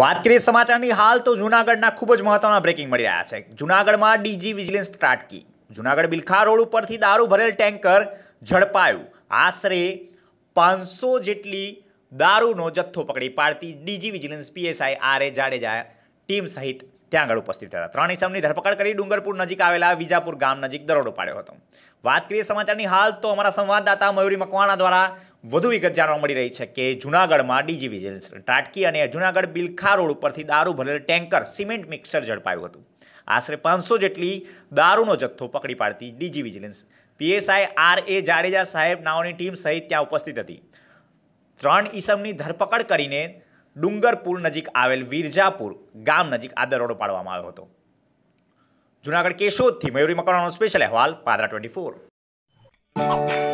વાત કરીએ સમાચારની હાલ તો જુનાગઢના ખૂબ જ મહત્વના બ્રેકિંગ મળી રહ્યા છે જુનાગઢમાં ડીજી વિજિલન્સ ત્રાટકી જુનાગઢ બિલખા રોડ ઉપરથી દારૂ ભરેલ ટેન્કર ઝડપાયું આશરે પાંચસો જેટલી દારૂનો જથ્થો પકડી પાડતી DG vigilance PSI R A Jadeja team સહિત ત્યાં આગળ ઉપસ્થિત હતા ત્રણ ઇસમની ધરપકડ કરી ડુંગરપુર નજીક આવેલા વિજાપુર ગામ નજીક દરોડો પાડ્યો હતો વાત કરીએ સમાચારની હાલ તો અમારા સંવાદદાતા મયુરી મકવાણા દ્વારા વધુ વિગત જાણવા મળી રહી છે કે જૂનાગઢમાં ડીજી વિજિલન્સ ટાટકી અને જૂનાગઢ બિલખા રોડ ઉપરથી દારૂ ભરેલ ટેન્કર સિમેન્ટ મિક્સર ઝડપાયું હતું આશરે પાંચસો જેટલી દારૂનો જથ્થો પકડી પાડતી DG vigilance PSI R A Jadeja સાહેબ નાઓની ટીમ સહિત ત્યાં ઉપસ્થિત હતી ત્રણ ઈસમની ધરપકડ કરીને ડુંગરપુર નજીક આવેલ વિરજાપુર ગામ નજીક આ દરોડો પાડવામાં આવ્યો હતો જુનાગઢ કેશોદથી મયુરી મકરાનો સ્પેશિયલ અહેવાલ પાદરા ટ્વેન્ટી ફોર